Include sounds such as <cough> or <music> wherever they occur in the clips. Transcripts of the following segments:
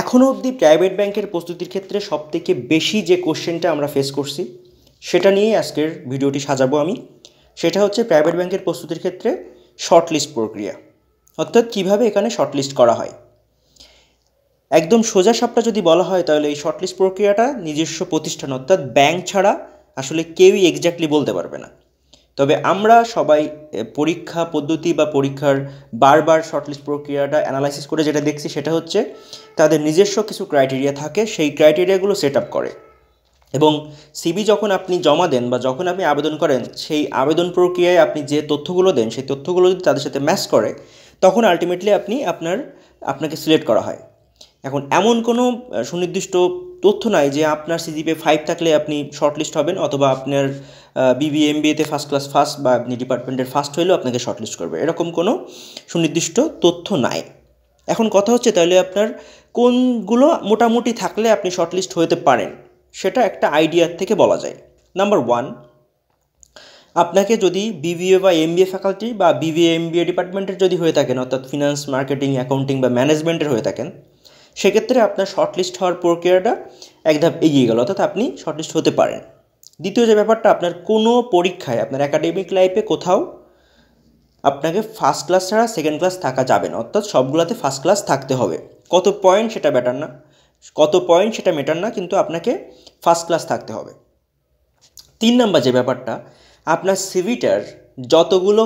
এখনও অবধি প্রাইভেট ব্যাংকের প্রস্তুতির ক্ষেত্রে সবথেকে বেশি যে কোশ্চেনটা আমরা ফেস করছি সেটা নিয়েই আজকের ভিডিওটি সাজাবো আমি সেটা হচ্ছে প্রাইভেট ব্যাংকের প্রস্তুতির ক্ষেত্রে শর্টলিস্ট প্রক্রিয়া অর্থাৎ কিভাবে এখানে শর্টলিস্ট করা হয় একদম সোজা সাপটা যদি বলা হয় তাহলে এই শর্টলিস্ট প্রক্রিয়াটা নিজস্ব প্রতিষ্ঠান অর্থাৎ ব্যাংক ছাড়া আসলে কেউই এক্স্যাক্টলি বলতে পারবে না তবে আমরা সবাই পরীক্ষা পদ্ধতি বা পরীক্ষার বারবার শর্টলিস্ট প্রক্রিয়াটা অ্যানালাইসিস করে যেটা দেখছি সেটা হচ্ছে তাদের নিজস্ব কিছু ক্রাইটেরিয়া থাকে সেই ক্রাইটেরিয়াগুলো সেট আপ করে এবং সিবি যখন আপনি জমা দেন বা যখন আপনি আবেদন করেন সেই আবেদন প্রক্রিয়ায় আপনি যে তথ্যগুলো দেন সেই তথ্যগুলো যদি তাদের সাথে ম্যাচ করে তখন আলটিমেটলি আপনি আপনার আপনাকে সিলেক্ট করা হয় এখন এমন কোনো সুনির্দিষ্ট তথ্য নাই যে আপনার সিজিপিএ ফাইভ থাকলে আপনি শর্টলিস্ট হবেন অথবা আপনার বিবিএমবিএতে ফার্স্ট ক্লাস ফার্স্ট বা আপনি ডিপার্টমেন্টের ফার্স্ট হইলেও আপনাকে শর্টলিস্ট করবে এরকম কোনো সুনির্দিষ্ট তথ্য নাই এখন কথা হচ্ছে তাহলে আপনার কোনগুলো মোটামুটি থাকলে আপনি শর্টলিস্ট হতে পারেন সেটা একটা আইডিয়ার থেকে বলা যায় নাম্বার ওয়ান আপনাকে যদি বিবিএ বা এমবিএ ফ্যাকাল্টি বা বিবিএ এমবিএ ডিপার্টমেন্টের যদি হয়ে থাকেন অর্থাৎ ফিনান্স মার্কেটিং অ্যাকাউন্টিং বা ম্যানেজমেন্টের হয়ে থাকেন সেক্ষেত্রে আপনার শর্টলিস্ট হওয়ার প্রক্রিয়াটা এক ধাপ এগিয়ে গেল অর্থাৎ আপনি শর্টলিস্ট হতে পারেন দ্বিতীয় যে ব্যাপারটা আপনার কোনো পরীক্ষায় আপনার একাডেমিক লাইফে কোথাও আপনাকে ফার্স্ট ক্লাস ছাড়া সেকেন্ড ক্লাস থাকা যাবে না অর্থাৎ সবগুলোতে ফার্স্ট ক্লাস থাকতে হবে কত পয়েন্ট সেটা ব্যাটার না কত পয়েন্ট সেটা মেটার না কিন্তু আপনাকে ফার্স্ট ক্লাস থাকতে হবে তিন নাম্বার যে ব্যাপারটা আপনার সিভিটার যতগুলো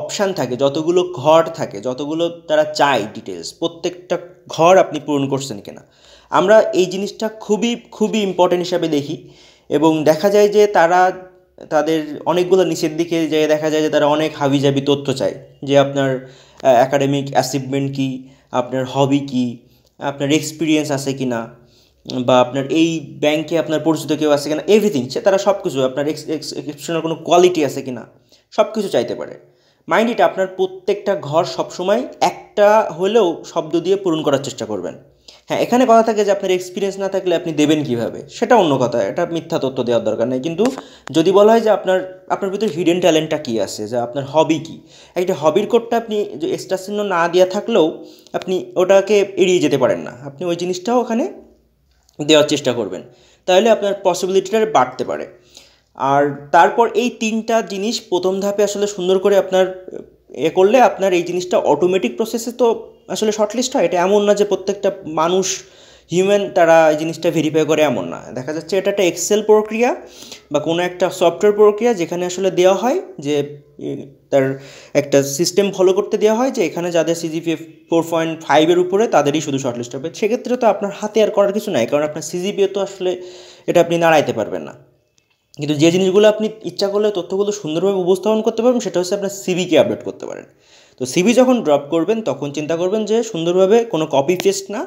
অপশান থাকে যতগুলো ঘর থাকে যতগুলো তারা চায় ডিটেলস প্রত্যেকটা ঘর আপনি পূরণ করছেন কিনা আমরা এই জিনিসটা খুবই খুবই ইম্পর্টেন্ট হিসাবে দেখি এবং দেখা যায় যে তারা তাদের অনেকগুলো নিচের দিকে যে দেখা যায় যে তারা অনেক হাবিজাবি তথ্য চায় যে আপনার অ্যাকাডেমিক অ্যাচিভমেন্ট কী আপনার হবি কী আপনার এক্সপিরিয়েন্স আছে কি না বা আপনার এই ব্যাংকে আপনার পরিচিত কেউ আছে কিনা এভরিথিং সে তারা সব কিছু আপনার এক্সপ্রেশনের কোনো কোয়ালিটি আছে কি না সব কিছু চাইতে পারে মাইন্ড ইট আপনার প্রত্যেকটা ঘর সবসময় একটা হলেও শব্দ দিয়ে পূরণ করার চেষ্টা করবেন হ্যাঁ এখানে কথা থাকে যে আপনার এক্সপিরিয়েন্স না থাকলে আপনি দেবেন কিভাবে সেটা অন্য কথা এটা মিথ্যা তথ্য দেওয়ার দরকার নেই কিন্তু যদি বলা হয় যে আপনার আপনার ভিতরে হিডেন ট্যালেন্টটা কী আছে যে আপনার হবি কী একটা হবির কোডটা আপনি যে এক্সট্রা চিহ্ন না দেওয়া থাকলেও আপনি ওটাকে এড়িয়ে যেতে পারেন না আপনি ওই জিনিসটাও ওখানে দেওয়ার চেষ্টা করবেন তাহলে আপনার পসিবিলিটিটা বাড়তে পারে আর তারপর এই তিনটা জিনিস প্রথম ধাপে আসলে সুন্দর করে আপনার এ করলে আপনার এই জিনিসটা অটোমেটিক প্রসেসে তো আসলে শর্টলিস্ট হয় এটা এমন না যে প্রত্যেকটা মানুষ হিউম্যান তারা এই জিনিসটা ভেরিফাই করে এমন না দেখা যাচ্ছে এটা একটা এক্সেল প্রক্রিয়া বা কোনো একটা সফটওয়্যার প্রক্রিয়া যেখানে আসলে দেওয়া হয় যে তার একটা সিস্টেম ফলো করতে দেওয়া হয় যে এখানে যাদের সিজিপিএ ফোর পয়েন্ট ফাইভের উপরে তাদেরই শুধু শর্টলিস্ট হবে সেক্ষেত্রে তো আপনার হাতে আর করার কিছু নাই কারণ আপনার সিজিপিএ তো আসলে এটা আপনি নাড়াইতে পারবেন না কিন্তু যে জিনিসগুলো আপনি ইচ্ছা করলে তথ্যগুলো সুন্দরভাবে উপস্থাপন করতে পারবেন সেটা হচ্ছে আপনার সিবিকে আপডেট করতে পারেন তো সিবি যখন ড্রপ করবেন তখন চিন্তা করবেন যে সুন্দরভাবে কোনো কপি পেস্ট না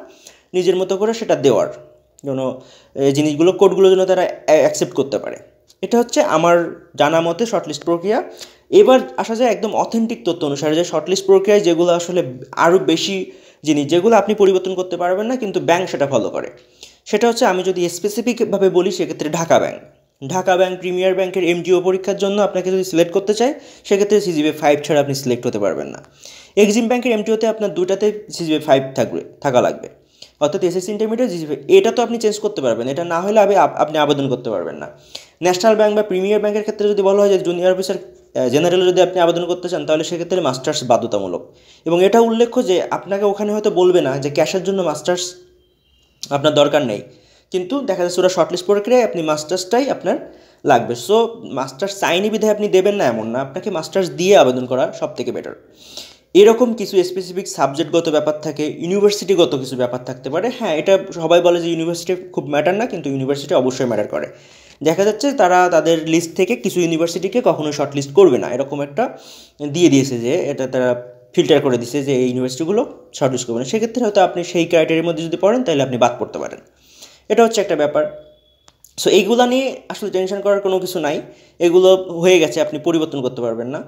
নিজের মতো করে সেটা দেওয়ার যেন এই জিনিসগুলো কোডগুলো যেন তারা অ্যাকসেপ্ট করতে পারে এটা হচ্ছে আমার জানা মতে শর্টলিস্ট প্রক্রিয়া এবার আসা যায় একদম অথেন্টিক তথ্য অনুসারে যে শর্টলিস্ট প্রক্রিয়ায় যেগুলো আসলে আরও বেশি জিনিস যেগুলো আপনি পরিবর্তন করতে পারবেন না কিন্তু ব্যাংক সেটা ফলো করে সেটা হচ্ছে আমি যদি স্পেসিফিকভাবে বলি সেক্ষেত্রে Dhaka bank Dhaka bank premier ব্যাংকের এমজিও পরীক্ষার জন্য আপনাকে যদি সিলেক্ট করতে চায় সেক্ষেত্রে সিজিবি ফাইভ ছাড়া আপনি সিলেক্ট হতে পারবেন না এক্সিম ব্যাংকের এমজিওতে আপনার দুটাতে সিজিবি ফাইভ থাকবে থাকা লাগবে অর্থাৎ এসএসসি ইন্টারমিডিয়েট সিজিবি এটা তো আপনি চেঞ্জ করতে পারবেন এটা না হলে আপনি আবেদন করতে পারবেন না ন্যাশনাল ব্যাংক বা প্রিমিয়ার ব্যাংকের ক্ষেত্রে যদি বলা হয় যে জুনিয়র অফিসার জেনারেলে যদি আপনি আবেদন করতে চান তাহলে সেক্ষেত্রে মাস্টার্স বাধ্যতামূলক এবং এটা উল্লেখ্য যে আপনাকে ওখানে হয়তো বলবে না যে ক্যাশের জন্য মাস্টার্স আপনার দরকার নেই কিন্তু দেখা যাচ্ছে ওরা শর্টলিস্ট প্রক্রিয়ায় আপনি মাস্টার্সটাই আপনার লাগবে সো মাস্টার্স চাইনি বিধায় আপনি দেবেন না এমন না আপনাকে মাস্টার্স দিয়ে আবেদন করা সব থেকে বেটার এরকম কিছু স্পেসিফিক সাবজেক্টগত ব্যাপার থাকে ইউনিভার্সিটিগত কিছু ব্যাপার থাকতে পারে হ্যাঁ এটা সবাই বলে যে ইউনিভার্সিটি খুব ম্যাটার না কিন্তু ইউনিভার্সিটি অবশ্যই ম্যাটার করে দেখা যাচ্ছে তারা তাদের লিস্ট থেকে কিছু ইউনিভার্সিটিকে কখনো শর্টলিস্ট করবে না এরকম একটা দিয়ে দিয়েছে যে এটা তারা ফিল্টার করে দিছে যে এই ইউনিভার্সিটিগুলো শর্টলিস্ট করবে না সেক্ষেত্রে হয়তো আপনি সেই ক্রাইটেরিয়ার মধ্যে যদি পড়েন তাহলে আপনি বাদ পড়তে পারেন এটা হচ্ছে একটা ব্যাপার সো এইগুলো নিয়ে আসলে টেনশন করার কোনো কিছু নাই এগুলো হয়ে গেছে আপনি পরিবর্তন করতে পারবেন না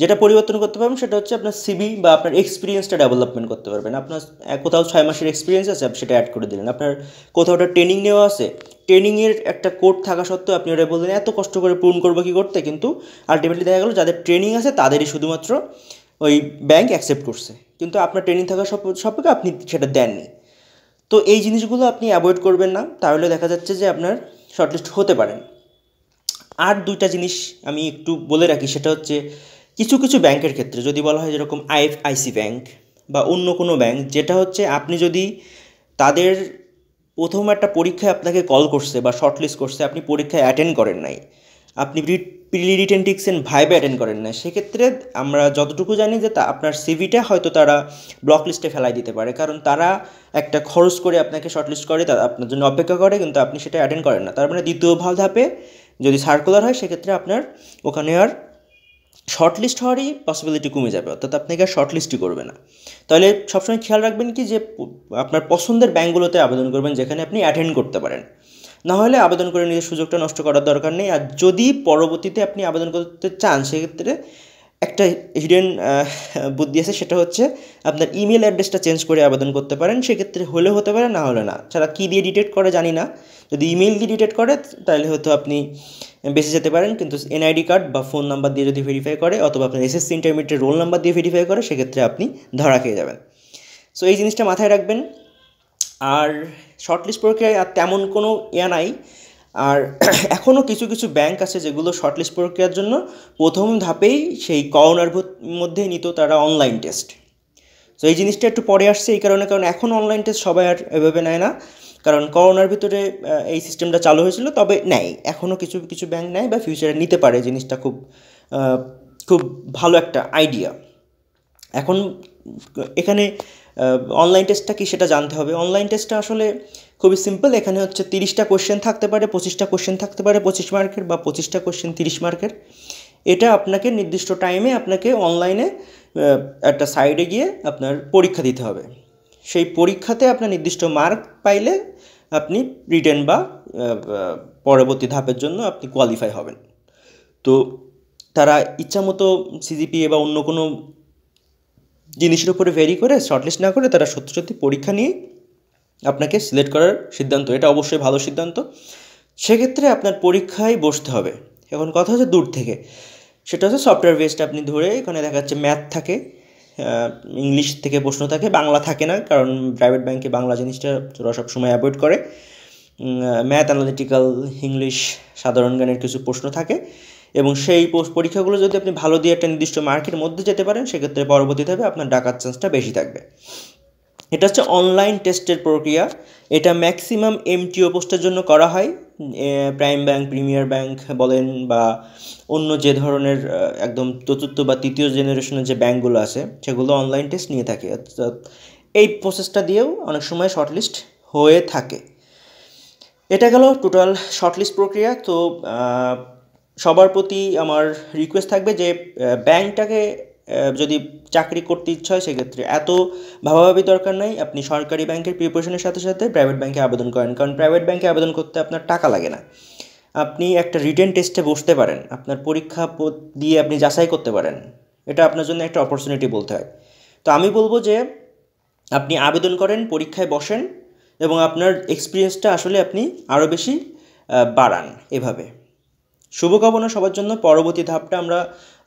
যেটা পরিবর্তন করতে পারবেন সেটা হচ্ছে আপনার সিবি বা আপনার এক্সপিরিয়েন্সটা ডেভেলপমেন্ট করতে পারবেন আপনার কোথাও ছয় মাসের এক্সপিরিয়েন্স আছে আপনি সেটা অ্যাড করে দিলেন আপনার কোথাও একটা ট্রেনিং নেওয়া আছে ট্রেনিংয়ের একটা কোড থাকা সত্ত্বেও আপনি ওটা বললেন এত কষ্ট করে পূরণ করবো কি করতে কিন্তু আলটিমেটলি দেখা গেলো যাদের ট্রেনিং আছে তাদেরই শুধুমাত্র ওই ব্যাংক অ্যাকসেপ্ট করছে কিন্তু আপনার ট্রেনিং থাকা সব সবকে আপনি সেটা দেননি তো এই জিনিসগুলো আপনি অ্যাভয়েড করবেন না তাহলে দেখা যাচ্ছে যে আপনার শর্টলিস্ট হতে পারেন আর দুইটা জিনিস আমি একটু বলে রাখি সেটা হচ্ছে কিছু কিছু ব্যাংকের ক্ষেত্রে যদি বলা হয় যেরকম আইএফআইসি ব্যাংক বা অন্য কোনো ব্যাংক যেটা হচ্ছে আপনি যদি তাদের প্রথম একটা পরীক্ষায় আপনাকে কল করছে বা শর্টলিস্ট করছে আপনি পরীক্ষায় অ্যাটেন্ড করেন নাই আপনি প্রিলি রিটেন টিক্সেন ভাইবে অ্যাটেন্ড করেন না সেক্ষেত্রে আমরা যতটুকু জানি যে তা আপনার সিভিটা হয়তো তারা ব্লক লিস্টে ফেলাই দিতে পারে কারণ তারা একটা খরচ করে আপনাকে শর্টলিস্ট করে তারা আপনার জন্য অপেক্ষা করে কিন্তু আপনি সেটা অ্যাটেন্ড করেন না তার মানে দ্বিতীয় ভাল ধাপে যদি সার্কুলার হয় সেক্ষেত্রে আপনার ওখানে আর শর্ট লিস্ট হওয়ারই পসিবিলিটি কমে যাবে অর্থাৎ আপনাকে আর শর্ট লিস্টই করবে না তাহলে সবসময় খেয়াল রাখবেন কি যে আপনার পছন্দের ব্যাঙ্কগুলোতে আবেদন করবেন যেখানে আপনি অ্যাটেন্ড করতে পারেন না হলে আবেদন করে নিজের সুযোগটা নষ্ট করার দরকার নেই আর যদি পরবর্তীতে আপনি আবেদন করতে চান সেক্ষেত্রে একটা হিডেন বুদ্ধি আছে সেটা হচ্ছে আপনার ইমেল অ্যাড্রেসটা চেঞ্জ করে আবেদন করতে পারেন সেক্ষেত্রে হলে হতে পারে না হলে না ছাড়া কী দিয়ে ডিটেক্ট করে জানি না যদি ইমেল দিয়ে ডিটেক্ট করে তাহলে হয়তো আপনি বেঁচে যেতে পারেন কিন্তু এনআইডি কার্ড বা ফোন নাম্বার দিয়ে যদি ভেরিফাই করে অথবা আপনার এসএসসি ইন্টারমিডিয়েট রোল নাম্বার দিয়ে ভেরিফাই করে সেক্ষেত্রে আপনি ধরা খেয়ে যাবেন সো এই জিনিসটা মাথায় রাখবেন আর শর্টলিস্ট প্রক্রিয়ায় আর তেমন কোনো ইয়া নাই আর <clears throat> এখনও কিছু কিছু ব্যাংক আছে যেগুলো শর্টলিস্ট প্রক্রিয়ার জন্য প্রথম ধাপেই সেই করোনার মধ্যেই নিত তারা অনলাইন টেস্ট তো এই জিনিসটা একটু পরে আসছে এই কারণে কারণ এখন অনলাইন টেস্ট সবাই আর এভাবে নেয় না কারণ করোনার ভিতরে এই সিস্টেমটা চালু হয়েছিল তবে নেয় এখনও কিছু কিছু ব্যাংক নেয় বা ফিউচারে নিতে পারে জিনিসটা খুব খুব ভালো একটা আইডিয়া এখন এখানে অনলাইন টেস্টটা কি সেটা জানতে হবে অনলাইন টেস্টটা আসলে খুবই সিম্পল এখানে হচ্ছে তিরিশটা কোশ্চেন থাকতে পারে পঁচিশটা কোশ্চেন থাকতে পারে পঁচিশ মার্কের বা পঁচিশটা কোশ্চেন তিরিশ মার্কের এটা আপনাকে নির্দিষ্ট টাইমে আপনাকে অনলাইনে একটা সাইডে গিয়ে আপনার পরীক্ষা দিতে হবে সেই পরীক্ষাতে আপনার নির্দিষ্ট মার্ক পাইলে আপনি রিটেন বা পরবর্তী ধাপের জন্য আপনি কোয়ালিফাই হবেন তো তারা ইচ্ছামতো সিজিপিএ বা অন্য কোনো জিনিসের উপরে ভেরি করে শর্টলিস্ট না করে তারা সত্যি সত্যি পরীক্ষা নিয়ে আপনাকে সিলেক্ট করার সিদ্ধান্ত এটা অবশ্যই ভালো সিদ্ধান্ত সেক্ষেত্রে আপনার পরীক্ষায় বসতে হবে এখন কথা হচ্ছে দূর থেকে সেটা হচ্ছে সফটওয়্যার বেসড আপনি ধরে এখানে দেখা যাচ্ছে ম্যাথ থাকে ইংলিশ থেকে প্রশ্ন থাকে বাংলা থাকে না কারণ প্রাইভেট ব্যাংকে বাংলা জিনিসটা ওরা সবসময় অ্যাভয়েড করে ম্যাথ অ্যানালিটিক্যাল ইংলিশ সাধারণ জ্ঞানের কিছু প্রশ্ন থাকে এবং সেই পোস্ট পরীক্ষাগুলো যদি আপনি ভালো দিয়ে একটা নির্দিষ্ট মার্কের মধ্যে যেতে পারেন সেক্ষেত্রে পরবর্তীতে আপনার ডাকার চান্সটা বেশি থাকবে এটা হচ্ছে অনলাইন টেস্টের প্রক্রিয়া এটা ম্যাক্সিমাম এমটিও পোস্টের জন্য করা হয় প্রাইম ব্যাংক প্রিমিয়ার ব্যাংক বলেন বা অন্য যে ধরনের একদম চতুর্থ বা তৃতীয় জেনারেশনের যে ব্যাংকগুলো আছে সেগুলো অনলাইন টেস্ট নিয়ে থাকে এই প্রসেসটা দিয়েও অনেক সময় শর্টলিস্ট হয়ে থাকে এটা গেল টোটাল শর্টলিস্ট প্রক্রিয়া তো সবার প্রতি আমার রিকোয়েস্ট থাকবে যে ব্যাংকটাকে যদি চাকরি করতে ইচ্ছা হয় সেক্ষেত্রে এত ভাবাভাবি দরকার নাই আপনি সরকারি ব্যাংকের প্রিপারেশনের সাথে সাথে প্রাইভেট ব্যাংকে আবেদন করেন কারণ প্রাইভেট ব্যাংকে আবেদন করতে আপনার টাকা লাগে না আপনি একটা রিটেন টেস্টে বসতে পারেন আপনার পরীক্ষা দিয়ে আপনি যাচাই করতে পারেন এটা আপনার জন্য একটা অপরচুনিটি বলতে হয় তো আমি বলবো যে আপনি আবেদন করেন পরীক্ষায় বসেন এবং আপনার এক্সপিরিয়েন্সটা আসলে আপনি আরও বেশি বাড়ান এভাবে শুভকামনা সবার জন্য পরবর্তী ধাপটা আমরা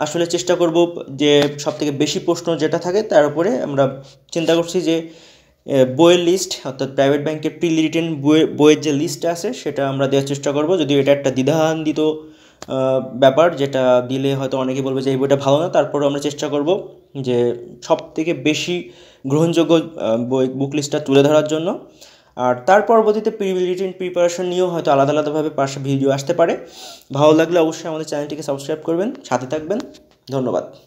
আসলে চেষ্টা করব যে সবথেকে বেশি প্রশ্ন যেটা থাকে তার উপরে আমরা চিন্তা করছি যে বইয়ের লিস্ট অর্থাৎ প্রাইভেট ব্যাংকের প্রি রিটেন বইয়ের যে লিস্ট আছে সেটা আমরা দেওয়ার চেষ্টা করব যদি এটা একটা দ্বিধান্দিত ব্যাপার যেটা দিলে হয়তো অনেকে বলবে যে এই বইটা ভালো না তারপরে আমরা চেষ্টা করব যে সব থেকে বেশি গ্রহণযোগ্য বই বুক লিস্টটা তুলে ধরার জন্য আর তার পরবর্তীতে প্রি রিটেন প্রিপারেশন নিয়েও হয়তো আলাদা আলাদাভাবে পাশে ভিডিও আসতে পারে ভালো লাগলে অবশ্যই আমাদের চ্যানেলটিকে সাবস্ক্রাইব করবেন সাথে থাকবেন ধন্যবাদ